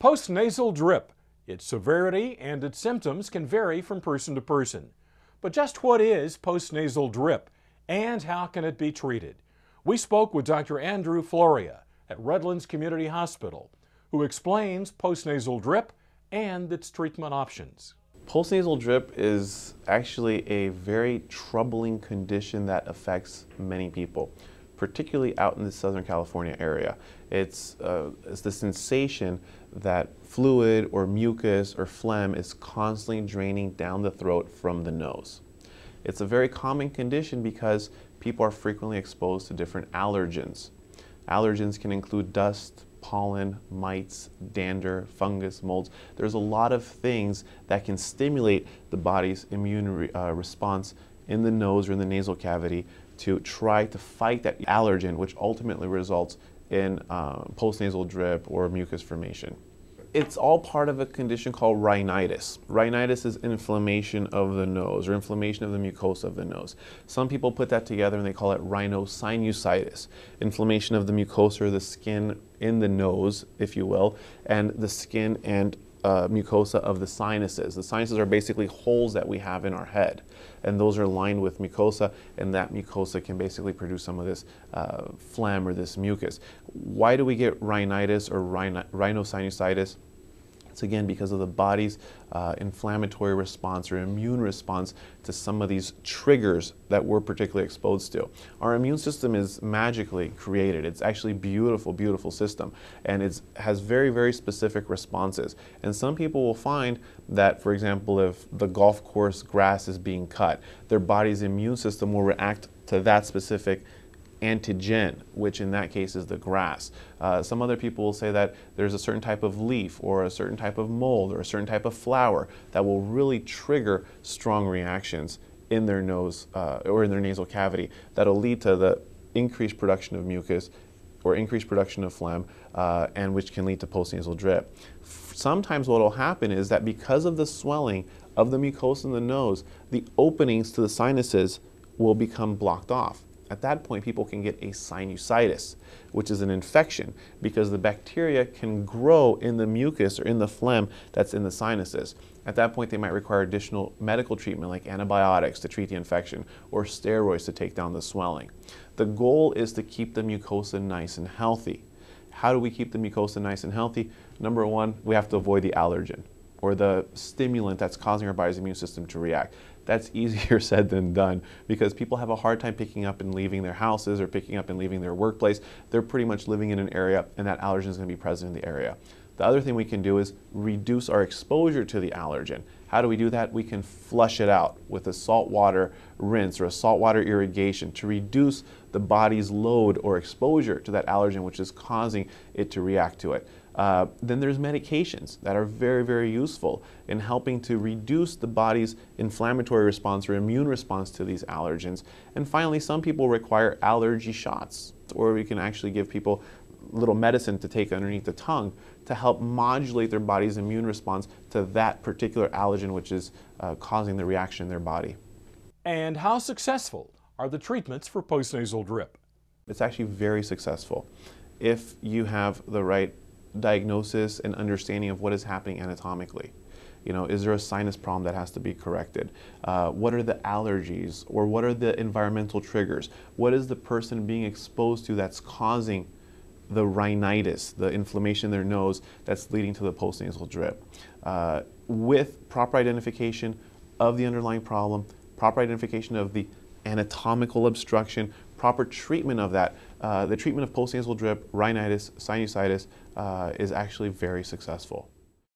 Postnasal drip. Its severity and its symptoms can vary from person to person. But just what is postnasal drip and how can it be treated? We spoke with Dr. Andrew Floria at Redlands Community Hospital, who explains postnasal drip and its treatment options. Postnasal drip is actually a very troubling condition that affects many people particularly out in the Southern California area. It's, uh, it's the sensation that fluid or mucus or phlegm is constantly draining down the throat from the nose. It's a very common condition because people are frequently exposed to different allergens. Allergens can include dust, pollen, mites, dander, fungus, molds. There's a lot of things that can stimulate the body's immune re uh, response in the nose or in the nasal cavity to try to fight that allergen, which ultimately results in uh, postnasal drip or mucus formation. It's all part of a condition called rhinitis. Rhinitis is inflammation of the nose or inflammation of the mucosa of the nose. Some people put that together and they call it rhinosinusitis, inflammation of the mucosa or the skin in the nose, if you will, and the skin and uh, mucosa of the sinuses. The sinuses are basically holes that we have in our head, and those are lined with mucosa, and that mucosa can basically produce some of this uh, phlegm or this mucus. Why do we get rhinitis or rhin rhinosinusitis? It's again because of the body's uh, inflammatory response or immune response to some of these triggers that we're particularly exposed to. Our immune system is magically created. It's actually beautiful, beautiful system. And it has very, very specific responses. And some people will find that, for example, if the golf course grass is being cut, their body's immune system will react to that specific antigen, which in that case is the grass. Uh, some other people will say that there's a certain type of leaf or a certain type of mold or a certain type of flower that will really trigger strong reactions in their nose uh, or in their nasal cavity that'll lead to the increased production of mucus or increased production of phlegm uh, and which can lead to postnasal drip. Sometimes what will happen is that because of the swelling of the mucosa in the nose, the openings to the sinuses will become blocked off at that point, people can get a sinusitis, which is an infection because the bacteria can grow in the mucus or in the phlegm that's in the sinuses. At that point, they might require additional medical treatment like antibiotics to treat the infection or steroids to take down the swelling. The goal is to keep the mucosa nice and healthy. How do we keep the mucosa nice and healthy? Number one, we have to avoid the allergen or the stimulant that's causing our body's immune system to react. That's easier said than done because people have a hard time picking up and leaving their houses or picking up and leaving their workplace. They're pretty much living in an area and that allergen is going to be present in the area. The other thing we can do is reduce our exposure to the allergen. How do we do that? We can flush it out with a saltwater rinse or a saltwater irrigation to reduce the body's load or exposure to that allergen which is causing it to react to it. Uh, then there's medications that are very, very useful in helping to reduce the body's inflammatory response or immune response to these allergens. And finally, some people require allergy shots, or we can actually give people little medicine to take underneath the tongue to help modulate their body's immune response to that particular allergen which is uh, causing the reaction in their body. And how successful are the treatments for postnasal drip? It's actually very successful if you have the right diagnosis and understanding of what is happening anatomically. You know, is there a sinus problem that has to be corrected? Uh, what are the allergies or what are the environmental triggers? What is the person being exposed to that's causing the rhinitis, the inflammation in their nose that's leading to the postnasal drip. Uh, with proper identification of the underlying problem, proper identification of the anatomical obstruction, proper treatment of that, uh, the treatment of postnasal drip, rhinitis, sinusitis uh, is actually very successful.